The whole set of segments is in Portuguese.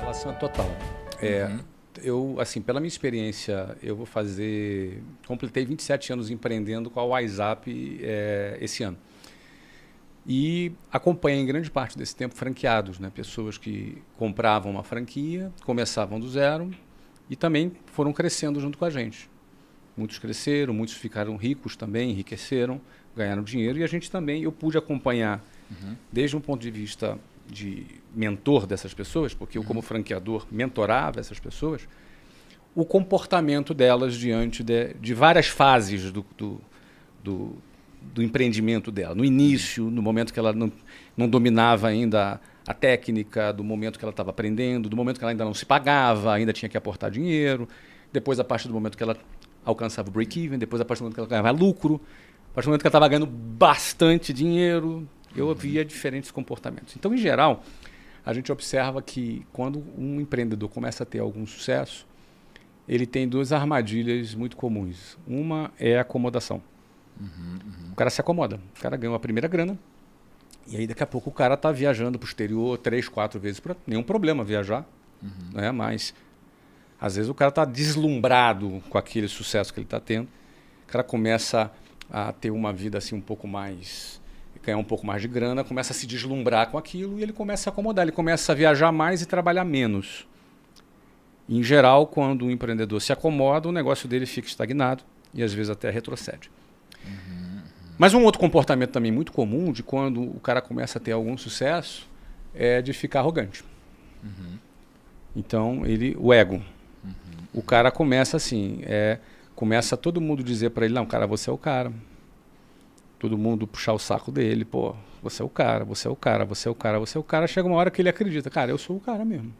Relação total. É, uhum. Eu, assim, pela minha experiência, eu vou fazer. Completei 27 anos empreendendo com a WhatsApp é, esse ano. E acompanhei em grande parte desse tempo franqueados, né? pessoas que compravam uma franquia, começavam do zero e também foram crescendo junto com a gente. Muitos cresceram, muitos ficaram ricos também, enriqueceram, ganharam dinheiro e a gente também, eu pude acompanhar uhum. desde um ponto de vista de mentor dessas pessoas, porque eu, uhum. como franqueador, mentorava essas pessoas, o comportamento delas diante de, de várias fases do, do, do, do empreendimento dela. No início, no momento que ela não, não dominava ainda a, a técnica, do momento que ela estava aprendendo, do momento que ela ainda não se pagava, ainda tinha que aportar dinheiro, depois a partir do momento que ela alcançava o break-even, depois a partir do momento que ela ganhava lucro, a partir do momento que ela estava ganhando bastante dinheiro, eu havia diferentes comportamentos. Então, em geral, a gente observa que quando um empreendedor começa a ter algum sucesso, ele tem duas armadilhas muito comuns. Uma é a acomodação. Uhum, uhum. O cara se acomoda. O cara ganhou a primeira grana. E aí, daqui a pouco, o cara está viajando para o exterior três, quatro vezes. para. Nenhum problema viajar. Uhum. Né? Mas, às vezes, o cara está deslumbrado com aquele sucesso que ele está tendo. O cara começa a ter uma vida assim um pouco mais ganhar um pouco mais de grana, começa a se deslumbrar com aquilo e ele começa a acomodar, ele começa a viajar mais e trabalhar menos. Em geral, quando o empreendedor se acomoda, o negócio dele fica estagnado e às vezes até retrocede. Uhum. Mas um outro comportamento também muito comum de quando o cara começa a ter algum sucesso é de ficar arrogante. Uhum. Então ele, o ego, uhum. o cara começa assim, é, começa todo mundo dizer para ele não, cara, você é o cara, todo mundo puxar o saco dele, pô, você é o cara, você é o cara, você é o cara, você é o cara. Chega uma hora que ele acredita, cara, eu sou o cara mesmo.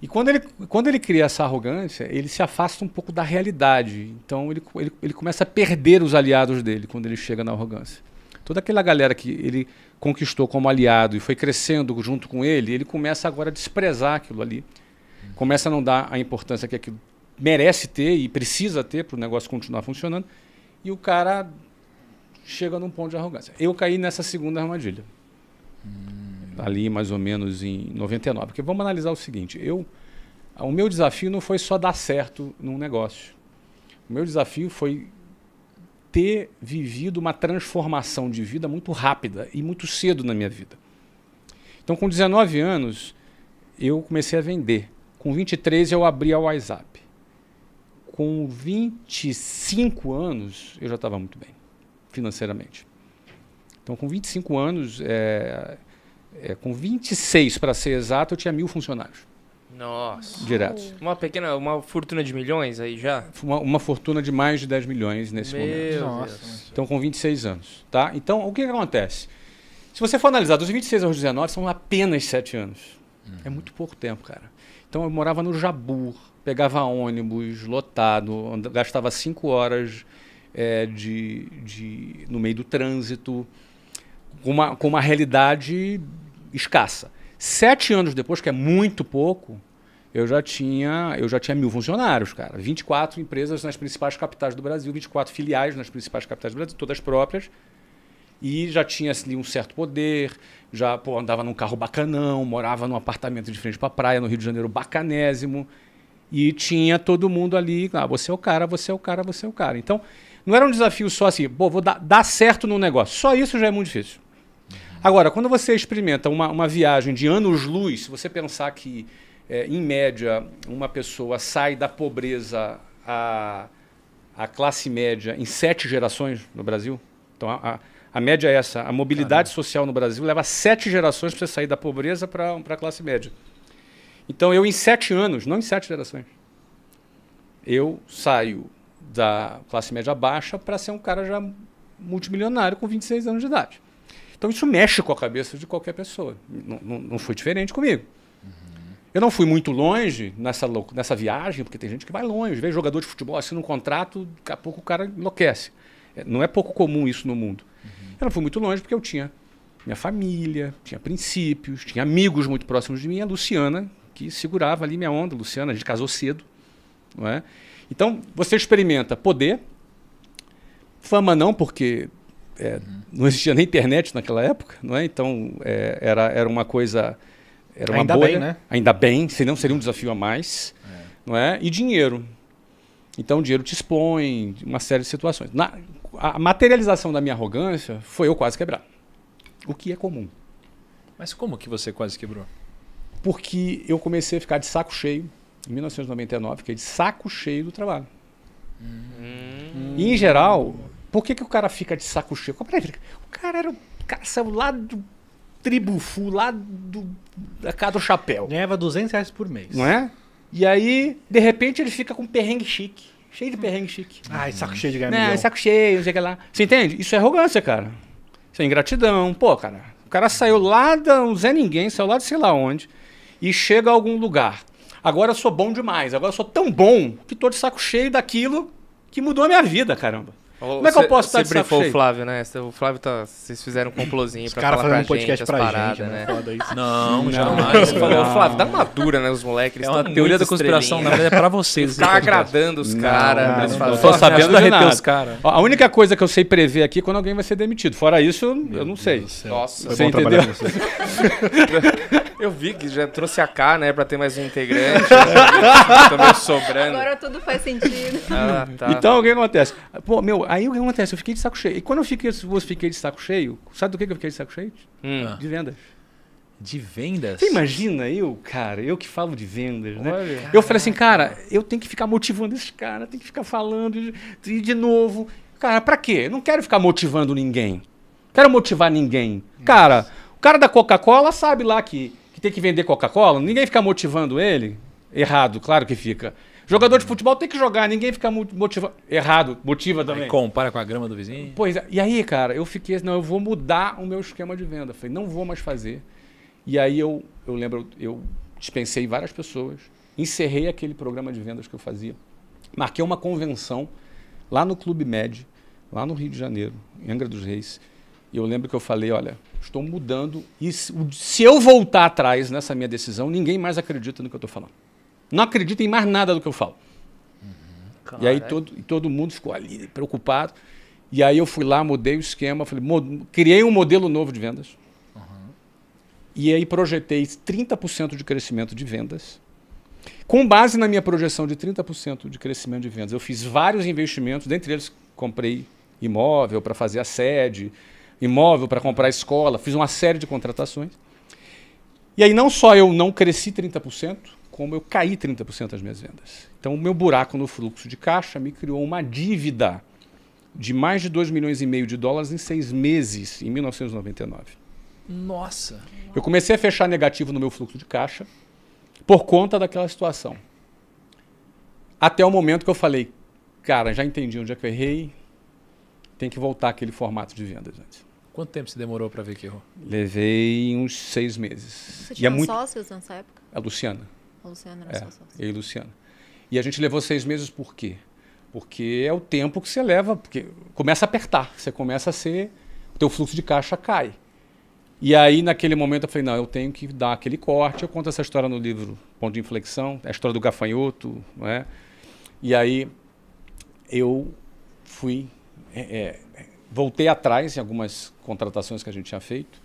E quando ele, quando ele cria essa arrogância, ele se afasta um pouco da realidade. Então ele, ele, ele começa a perder os aliados dele quando ele chega na arrogância. Toda aquela galera que ele conquistou como aliado e foi crescendo junto com ele, ele começa agora a desprezar aquilo ali. Começa a não dar a importância que aquilo merece ter e precisa ter para o negócio continuar funcionando. E o cara chega num ponto de arrogância. Eu caí nessa segunda armadilha. Hum. Ali mais ou menos em 99. Porque vamos analisar o seguinte, eu o meu desafio não foi só dar certo num negócio. O meu desafio foi ter vivido uma transformação de vida muito rápida e muito cedo na minha vida. Então, com 19 anos, eu comecei a vender. Com 23, eu abri a WhatsApp. Com 25 anos, eu já estava muito bem financeiramente. Então, com 25 anos, é, é, com 26 para ser exato, eu tinha mil funcionários. Nossa. Diretos. Uma pequena, uma fortuna de milhões aí já? Uma, uma fortuna de mais de 10 milhões nesse Meu momento. Nossa. Então, com 26 anos. Tá? Então, o que, que acontece? Se você for analisar, dos 26 aos 19 são apenas 7 anos. Uhum. É muito pouco tempo, cara. Então, eu morava no Jabur, pegava ônibus lotado, gastava 5 horas é, de, de, no meio do trânsito, com uma, com uma realidade escassa. Sete anos depois, que é muito pouco, eu já tinha eu já tinha mil funcionários, cara. 24 empresas nas principais capitais do Brasil, 24 filiais nas principais capitais do Brasil, todas próprias. E já tinha assim, um certo poder, já pô, andava num carro bacanão, morava num apartamento de frente para a praia, no Rio de Janeiro, bacanésimo. E tinha todo mundo ali, ah, você é o cara, você é o cara, você é o cara. Então, não era um desafio só assim, pô, vou dar, dar certo no negócio. Só isso já é muito difícil. Agora, quando você experimenta uma, uma viagem de anos-luz, você pensar que, é, em média, uma pessoa sai da pobreza à, à classe média em sete gerações no Brasil. Então, a, a, a média é essa. A mobilidade Caramba. social no Brasil leva sete gerações para você sair da pobreza para a classe média. Então, eu, em sete anos, não em sete gerações, eu saio da classe média baixa para ser um cara já multimilionário com 26 anos de idade. Então isso mexe com a cabeça de qualquer pessoa. Não, não, não foi diferente comigo. Eu não fui muito longe nessa, nessa viagem, porque tem gente que vai longe. Vê jogador de futebol, assina um contrato, daqui a pouco o cara enlouquece. É, não é pouco comum isso no mundo. Uhum. Eu não fui muito longe porque eu tinha minha família, tinha princípios, tinha amigos muito próximos de mim. A Luciana, que segurava ali minha onda. Luciana, a gente casou cedo. Não é? Então, você experimenta poder, fama não, porque é, não existia nem internet naquela época, não é? Então, é, era, era uma coisa... Era uma Ainda bolha, bem, né? Ainda bem, senão seria um desafio a mais, não é? E dinheiro. Então, o dinheiro te expõe, uma série de situações. Na, a materialização da minha arrogância foi eu quase quebrar. O que é comum. Mas como que você quase quebrou? Porque eu comecei a ficar de saco cheio em 1999, fiquei de saco cheio do trabalho. Hum. E, em geral, por que, que o cara fica de saco cheio? É o cara era o cara saiu lá do tribufu, lá do, da casa do chapéu. Ganhava 200 reais por mês. Não é? E aí, de repente, ele fica com um perrengue chique. Cheio de perrengue chique. Ah, ah, saco cheio de ganhar não, né, saco cheio, não sei o que lá. Você entende? Isso é arrogância, cara. Isso é ingratidão. Pô, cara, o cara saiu lá do Zé Ninguém, saiu lá de sei lá onde, e chega a algum lugar Agora eu sou bom demais. Agora eu sou tão bom que tô de saco cheio daquilo que mudou a minha vida, caramba. Como é que eu posso estar de saco cheio? o Flávio, né? O Flávio tá... Vocês fizeram um complozinho pra cara falar pra um gente, parada as paradas, né? né? Não, não, jamais. Não. Flávio, dá uma dura, né? Os moleques. É uma teoria da conspiração, na verdade, é pra vocês. Tá agradando os caras. Cara, tô sabendo derreter os caras. A única coisa que eu sei prever aqui é quando alguém vai ser demitido. Fora isso, Meu eu não sei. Nossa. Foi você entendeu? Eu vi que já trouxe a K, né, pra ter mais um integrante. Também sobrando. Agora tudo faz sentido. Ah, tá. Então, o que acontece? Pô, meu, Aí o que acontece? Eu fiquei de saco cheio. E quando eu fiquei, eu fiquei de saco cheio, sabe do que eu fiquei de saco cheio? Hum. De vendas. De vendas? Você imagina eu, cara, eu que falo de vendas, né? Olha, né? Caraca. Eu falei assim, cara, eu tenho que ficar motivando esse cara, tem que ficar falando de, de novo. Cara, pra quê? Eu não quero ficar motivando ninguém. Quero motivar ninguém. Nossa. Cara, o cara da Coca-Cola sabe lá que, que tem que vender Coca-Cola, ninguém fica motivando ele. Errado, claro que fica. Jogador de futebol tem que jogar, ninguém fica motivado. Errado, motiva também. Aí compara com a grama do vizinho. Pois é. E aí, cara, eu fiquei assim, não, eu vou mudar o meu esquema de venda. Falei, não vou mais fazer. E aí eu, eu lembro, eu dispensei várias pessoas, encerrei aquele programa de vendas que eu fazia, marquei uma convenção lá no Clube Med, lá no Rio de Janeiro, em Angra dos Reis. E eu lembro que eu falei, olha, estou mudando e se eu voltar atrás nessa minha decisão, ninguém mais acredita no que eu estou falando. Não acredita em mais nada do que eu falo. Uhum. E aí todo, todo mundo ficou ali preocupado. E aí eu fui lá, mudei o esquema, falei, criei um modelo novo de vendas. Uhum. E aí projetei 30% de crescimento de vendas. Com base na minha projeção de 30% de crescimento de vendas, eu fiz vários investimentos, dentre eles comprei imóvel para fazer a sede, imóvel para comprar a escola, fiz uma série de contratações. E aí não só eu não cresci 30%, como eu caí 30% das minhas vendas. Então, o meu buraco no fluxo de caixa me criou uma dívida de mais de 2 milhões e meio de dólares em seis meses, em 1999. Nossa! Eu comecei a fechar negativo no meu fluxo de caixa por conta daquela situação. Até o momento que eu falei, cara, já entendi onde é que eu errei, tem que voltar aquele formato de vendas antes. Quanto tempo você demorou para ver que errou? Levei uns seis meses. Você tinha e é muito... sócios nessa época? A Luciana. A Luciana era é, Eu e Luciana. E a gente levou seis meses por quê? Porque é o tempo que você leva, porque começa a apertar, você começa a ser. O teu fluxo de caixa cai. E aí, naquele momento, eu falei, não, eu tenho que dar aquele corte. Eu conto essa história no livro Ponto de Inflexão, é a história do gafanhoto, não é? E aí, eu fui... É, é, voltei atrás em algumas contratações que a gente tinha feito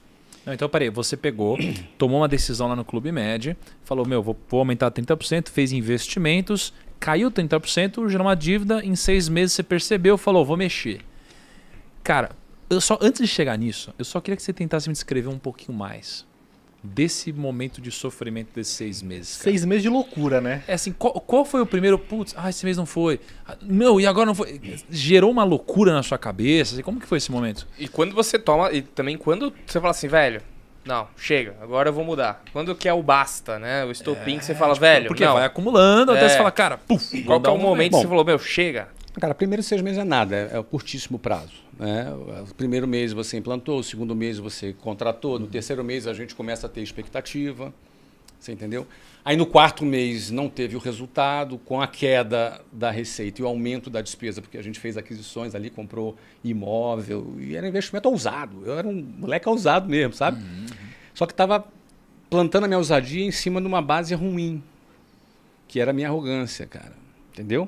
não, então peraí, você pegou, tomou uma decisão lá no Clube Med, falou, meu, vou, vou aumentar 30%, fez investimentos, caiu 30%, gerou uma dívida, em seis meses você percebeu, falou, vou mexer. Cara, eu só antes de chegar nisso, eu só queria que você tentasse me descrever um pouquinho mais desse momento de sofrimento desses seis meses? Cara? Seis meses de loucura, né? É assim, qual, qual foi o primeiro? Putz, ah, esse mês não foi. não, ah, e agora não foi. Gerou uma loucura na sua cabeça? Assim, como que foi esse momento? E quando você toma, e também quando você fala assim, velho, não, chega, agora eu vou mudar. Quando que é o basta, né? O estopim é, que você é, fala, tipo, velho. Porque não. vai acumulando, é, até você fala, cara, puf, qual que é o momento que você falou, meu, chega? Cara, primeiro seis meses é nada, é, é o curtíssimo prazo. Né? O primeiro mês você implantou, o segundo mês você contratou, no uhum. terceiro mês a gente começa a ter expectativa. Você entendeu? Aí no quarto mês não teve o resultado, com a queda da receita e o aumento da despesa, porque a gente fez aquisições ali, comprou imóvel, e era um investimento ousado. Eu era um moleque ousado mesmo, sabe? Uhum. Só que estava plantando a minha ousadia em cima de uma base ruim, que era a minha arrogância, cara. Entendeu?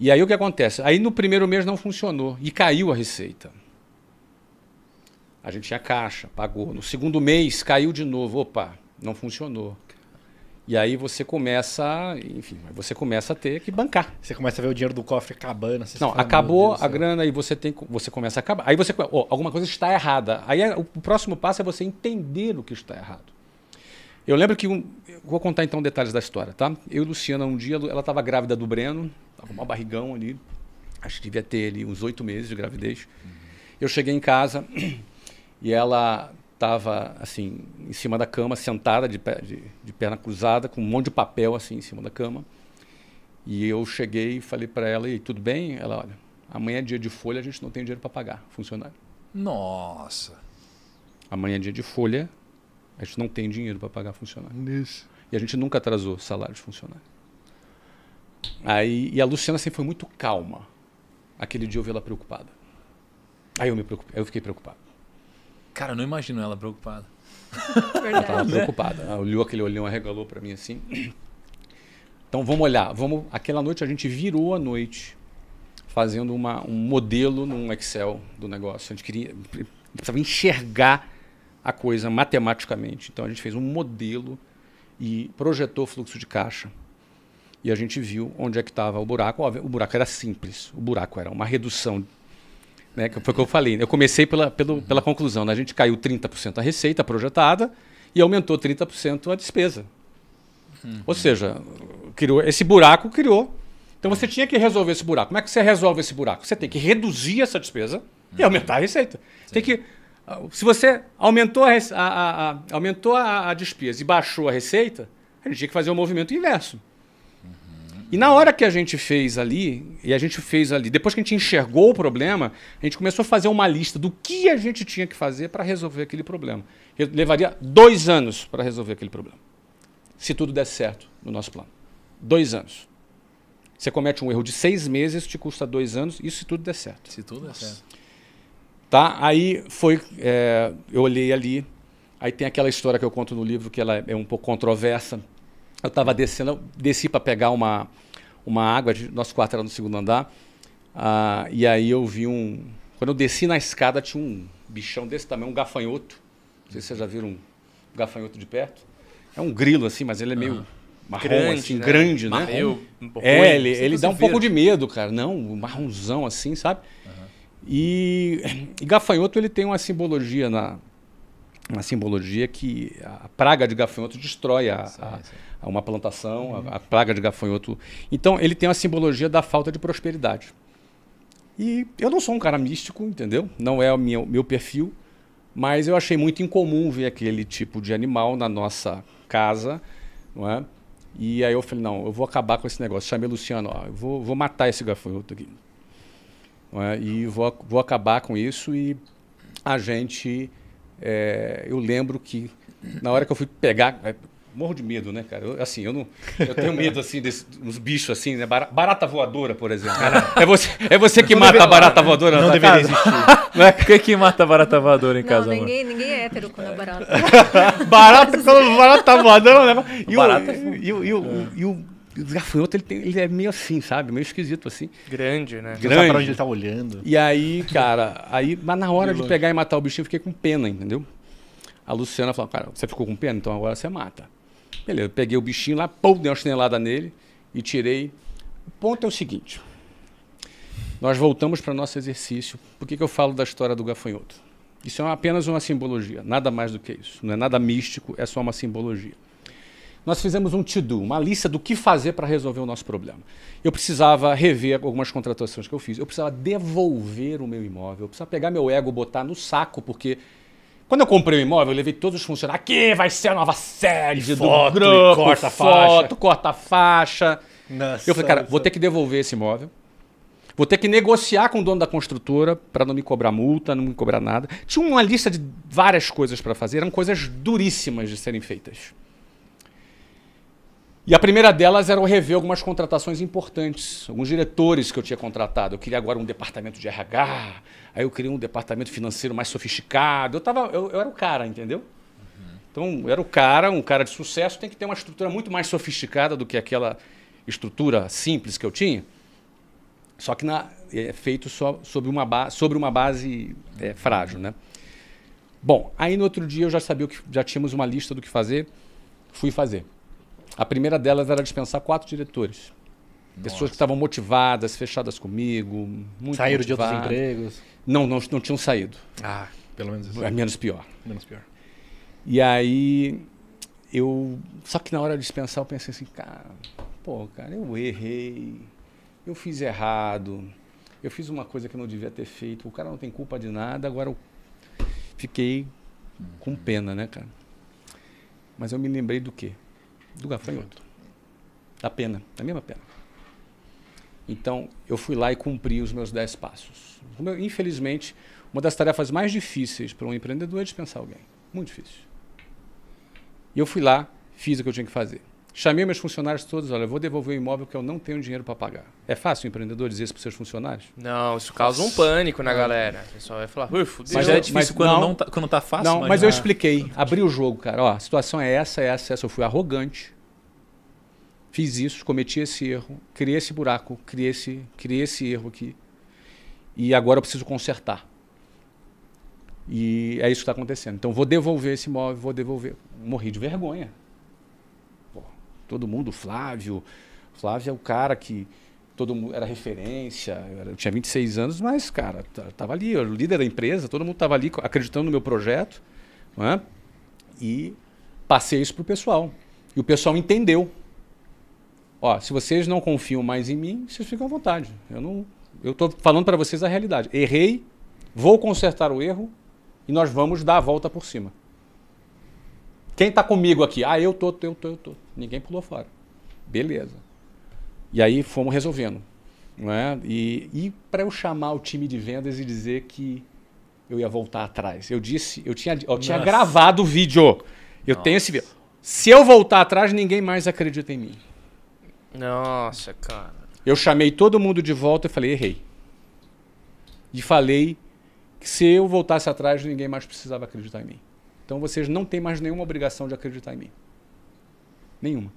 E aí o que acontece? Aí no primeiro mês não funcionou e caiu a receita. A gente tinha caixa, pagou. No segundo mês caiu de novo. Opa, não funcionou. E aí você começa, enfim, você começa a ter que bancar. Você começa a ver o dinheiro do cofre acabando. Assim, não, fala, acabou a grana e você tem, você começa a acabar. Aí você, oh, alguma coisa está errada. Aí é, o próximo passo é você entender o que está errado. Eu lembro que. Um, vou contar então detalhes da história, tá? Eu e Luciana, um dia, ela estava grávida do Breno, estava com uma barrigão ali. Acho que devia ter ali uns oito meses de gravidez. Uhum. Eu cheguei em casa e ela estava, assim, em cima da cama, sentada, de, de, de perna cruzada, com um monte de papel, assim, em cima da cama. E eu cheguei e falei para ela, e tudo bem? Ela, olha, amanhã é dia de folha, a gente não tem dinheiro para pagar funcionário. Nossa! Amanhã é dia de folha, a gente não tem dinheiro para pagar funcionário. Isso. E a gente nunca atrasou salário de funcionário. Aí, e a Luciana sempre foi muito calma. Aquele dia eu vi ela preocupada. Aí eu me preocupei, eu fiquei preocupado. Cara, eu não imagino ela preocupada. Verdade. Ela tava preocupada. Ela olhou aquele olhão, arregalou para mim assim. Então vamos olhar, vamos. Aquela noite a gente virou a noite fazendo uma, um modelo num Excel do negócio. A gente queria precisava enxergar a coisa matematicamente. Então a gente fez um modelo e projetou fluxo de caixa. E a gente viu onde é que estava o buraco. Óbvio, o buraco era simples. O buraco era uma redução. Né, que foi o que eu falei. Eu comecei pela, pelo, uhum. pela conclusão. Né? A gente caiu 30% a receita projetada e aumentou 30% a despesa. Uhum. Ou seja, criou, esse buraco criou. Então você uhum. tinha que resolver esse buraco. Como é que você resolve esse buraco? Você tem que reduzir essa despesa uhum. e aumentar a receita. Sim. Tem que se você aumentou a, a, a aumentou a, a, despesa e baixou a receita, a gente tinha que fazer o um movimento inverso. Uhum. E na hora que a gente fez ali, e a gente fez ali, depois que a gente enxergou o problema, a gente começou a fazer uma lista do que a gente tinha que fazer para resolver aquele problema. Eu levaria dois anos para resolver aquele problema. Se tudo der certo no nosso plano. Dois anos. Você comete um erro de seis meses, te custa dois anos, isso se tudo der certo. Se tudo der Nossa. certo. Tá? Aí foi, é, eu olhei ali, aí tem aquela história que eu conto no livro que ela é um pouco controversa. Eu estava descendo, desci para pegar uma, uma água, nosso quarto era no segundo andar, ah, e aí eu vi um... Quando eu desci na escada tinha um bichão desse tamanho, um gafanhoto. Não sei se vocês já viram um gafanhoto de perto. É um grilo assim, mas ele é meio... Uhum marrom, grande, assim, né? grande, né? Eu, um é, ele, ele tá dá um pouco de medo, cara. Não, marronzão assim, sabe? E, e gafanhoto ele tem uma simbologia na, uma simbologia que a praga de gafanhoto destrói a, sim, sim. a, uma plantação, a, uhum. a, praga de gafanhoto. Então ele tem uma simbologia da falta de prosperidade. E eu não sou um cara místico, entendeu? Não é o meu, meu perfil, mas eu achei muito incomum ver aquele tipo de animal na nossa casa, não é? E aí eu falei, não, eu vou acabar com esse negócio. Chamei Luciano, ó, eu vou, vou matar esse gafanhoto aqui. É? E vou, vou acabar com isso e a gente. É, eu lembro que na hora que eu fui pegar. É, morro de medo, né, cara? Eu, assim, eu não. Eu tenho medo, assim, dos bichos, assim, né? Barata voadora, por exemplo. é você, é você que mata deve, a barata voadora não não deveria existir. Não é quem que mata a barata voadora em não, casa, ninguém, ninguém é hétero quando é barata. barata, quando é barata voadora, né? E, barata, o, é e, o, e, o, e o gafanhoto ele, tem, ele é meio assim, sabe? Meio esquisito assim. Grande, né? Grande. Sabe pra onde ele tá olhando. E aí, cara, aí, mas na hora de, de pegar e matar o bichinho, eu fiquei com pena, entendeu? A Luciana falou, cara, você ficou com pena? Então agora você mata. Beleza, eu peguei o bichinho lá, pô, dei uma chinelada nele e tirei. O ponto é o seguinte. Nós voltamos para nosso exercício. Por que, que eu falo da história do gafanhoto? Isso é apenas uma simbologia, nada mais do que isso. Não é nada místico, é só uma simbologia nós fizemos um to-do, uma lista do que fazer para resolver o nosso problema. Eu precisava rever algumas contratações que eu fiz, eu precisava devolver o meu imóvel, eu precisava pegar meu ego, botar no saco, porque quando eu comprei o imóvel, eu levei todos os funcionários. Aqui vai ser a nova série de foto, do grupo, corta a faixa. Foto, corta faixa. Nossa, eu falei, cara, nossa. vou ter que devolver esse imóvel. Vou ter que negociar com o dono da construtora para não me cobrar multa, não me cobrar nada. Tinha uma lista de várias coisas para fazer, eram coisas duríssimas de serem feitas. E a primeira delas era eu rever algumas contratações importantes, alguns diretores que eu tinha contratado. Eu queria agora um departamento de RH, aí eu queria um departamento financeiro mais sofisticado. Eu, tava, eu, eu era o cara, entendeu? Então, era o cara, um cara de sucesso, tem que ter uma estrutura muito mais sofisticada do que aquela estrutura simples que eu tinha. Só que na, é feito só sobre uma, ba, sobre uma base é, frágil, né? Bom, aí no outro dia eu já sabia que já tínhamos uma lista do que fazer, fui fazer. A primeira delas era dispensar quatro diretores. Nossa. Pessoas que estavam motivadas, fechadas comigo, muito Saíram motivadas. de outros empregos? Não, não, não tinham saído. Ah, pelo menos isso. É menos pior. Menos pior. E aí, eu... Só que na hora de dispensar, eu pensei assim, cara... Pô, cara, eu errei. Eu fiz errado. Eu fiz uma coisa que eu não devia ter feito. O cara não tem culpa de nada. Agora eu fiquei com pena, né, cara? Mas eu me lembrei do quê? do gafanhoto. Da pena, da mesma pena. Então, eu fui lá e cumpri os meus 10 passos. Infelizmente, uma das tarefas mais difíceis para um empreendedor é dispensar alguém. Muito difícil. E eu fui lá, fiz o que eu tinha que fazer. Chamei meus funcionários todos, olha, vou devolver o imóvel que eu não tenho dinheiro para pagar. É fácil o empreendedor dizer isso para seus funcionários? Não, isso causa um pânico na ah. galera. O pessoal vai falar, fudeu. Mas é difícil mas quando, não, não tá, quando tá fácil. Não, mas, mas eu é. expliquei, abri o jogo, cara. Ó, a situação é essa, é essa, é essa. Eu fui arrogante, fiz isso, cometi esse erro, criei esse buraco, criei esse, criei esse erro aqui. E agora eu preciso consertar. E é isso que está acontecendo. Então vou devolver esse imóvel, vou devolver. Morri de vergonha todo mundo, Flávio. Flávio é o cara que todo mundo era referência. Eu, era, eu tinha 26 anos, mas, cara, tava ali, eu era o líder da empresa, todo mundo tava ali acreditando no meu projeto. É? E passei isso pro pessoal. E o pessoal entendeu. Ó, se vocês não confiam mais em mim, vocês ficam à vontade. Eu não eu estou falando para vocês a realidade. Errei, vou consertar o erro e nós vamos dar a volta por cima. Quem está comigo aqui? Ah, eu tô, eu tô, eu tô ninguém pulou fora. Beleza. E aí fomos resolvendo. Não é? E, e para eu chamar o time de vendas e dizer que eu ia voltar atrás. Eu disse, eu tinha, eu tinha gravado o vídeo. Eu Nossa. tenho esse vídeo. Se eu voltar atrás, ninguém mais acredita em mim. Nossa, cara. Eu chamei todo mundo de volta e falei, errei. E falei que se eu voltasse atrás, ninguém mais precisava acreditar em mim. Então vocês não têm mais nenhuma obrigação de acreditar em mim. Nenhuma.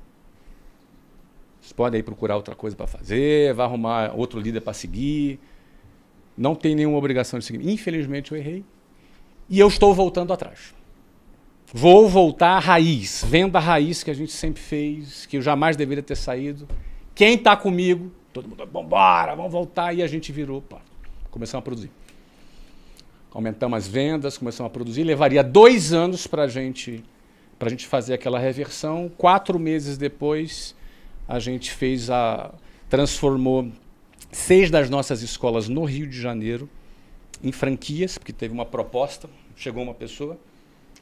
Vocês podem aí procurar outra coisa para fazer, vai arrumar outro líder para seguir. Não tem nenhuma obrigação de seguir. Infelizmente eu errei. E eu estou voltando atrás. Vou voltar à raiz, vendo a raiz que a gente sempre fez, que eu jamais deveria ter saído. Quem está comigo, todo mundo, vambora, vamos voltar. E a gente virou, pá, começamos a produzir. Aumentamos as vendas, começamos a produzir. Levaria dois anos para a gente para a gente fazer aquela reversão. Quatro meses depois, a gente fez a. transformou seis das nossas escolas no Rio de Janeiro em franquias, porque teve uma proposta, chegou uma pessoa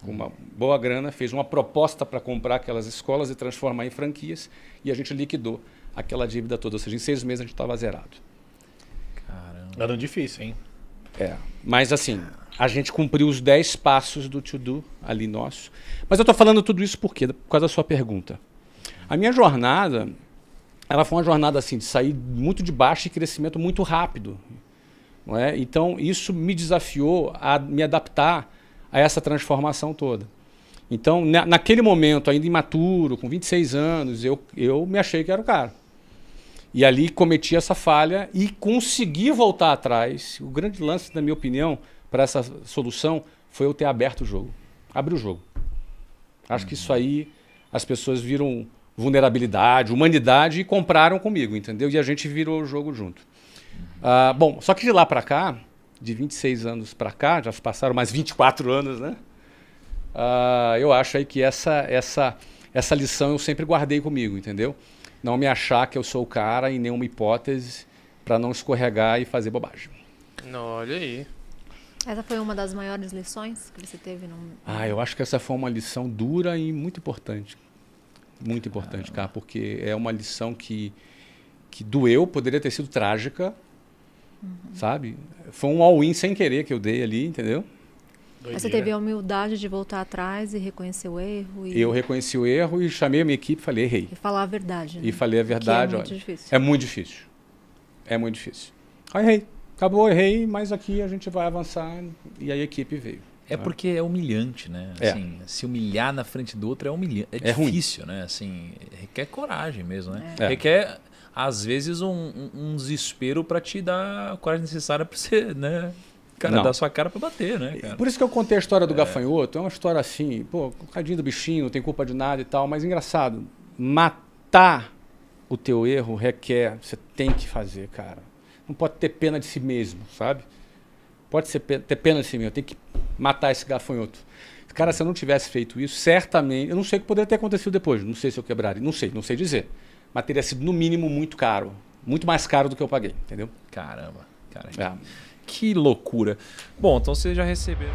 com uma boa grana, fez uma proposta para comprar aquelas escolas e transformar em franquias, e a gente liquidou aquela dívida toda. Ou seja, em seis meses a gente estava zerado. Caramba. Era difícil, hein? É. Mas assim, a gente cumpriu os 10 passos do to-do ali nosso. Mas eu estou falando tudo isso por quê? Por causa da sua pergunta. A minha jornada, ela foi uma jornada assim, de sair muito de baixo e crescimento muito rápido. Não é? Então, isso me desafiou a me adaptar a essa transformação toda. Então, naquele momento, ainda imaturo, com 26 anos, eu, eu me achei que era o cara. E ali cometi essa falha e consegui voltar atrás. O grande lance, na minha opinião, para essa solução foi eu ter aberto o jogo. Abri o jogo. Acho uhum. que isso aí as pessoas viram vulnerabilidade, humanidade e compraram comigo, entendeu? E a gente virou o jogo junto. Uh, bom, só que de lá para cá, de 26 anos para cá, já se passaram mais 24 anos, né? Uh, eu acho aí que essa, essa, essa lição eu sempre guardei comigo, entendeu? Não me achar que eu sou o cara em nenhuma hipótese para não escorregar e fazer bobagem. Não, olha aí. Essa foi uma das maiores lições que você teve? No... Ah, eu acho que essa foi uma lição dura e muito importante. Muito importante, cara, porque é uma lição que, que doeu, poderia ter sido trágica, uhum. sabe? Foi um all-in sem querer que eu dei ali, entendeu? Doideira. Você teve a humildade de voltar atrás e reconhecer o erro? E... Eu reconheci o erro e chamei a minha equipe e falei, errei. E falar a verdade. Né? E falei a verdade. Que é muito olha, difícil. É muito difícil. É muito difícil. Eu errei. Acabou, errei, mas aqui a gente vai avançar e a equipe veio. É porque é humilhante, né? É. Assim, é. Se humilhar na frente do outro é humilhante. É, é difícil, ruim. né? Assim, requer coragem mesmo, né? É. Requer, às vezes, um, um desespero para te dar a coragem necessária para você, né? Cara, dar sua cara para bater, né? Cara? Por isso que eu contei a história do é. gafanhoto. É uma história assim, pô, cadinho do bichinho, não tem culpa de nada e tal. Mas engraçado, matar o teu erro requer, você tem que fazer, cara não pode ter pena de si mesmo, sabe? Pode ser, ter pena de si mesmo, tem que matar esse gafanhoto. Cara, se eu não tivesse feito isso, certamente. Eu não sei o que poderia ter acontecido depois. Não sei se eu quebraria. Não sei, não sei dizer. Mas teria sido, no mínimo, muito caro. Muito mais caro do que eu paguei, entendeu? Caramba, cara. É. Que loucura. Bom, então você já recebeu.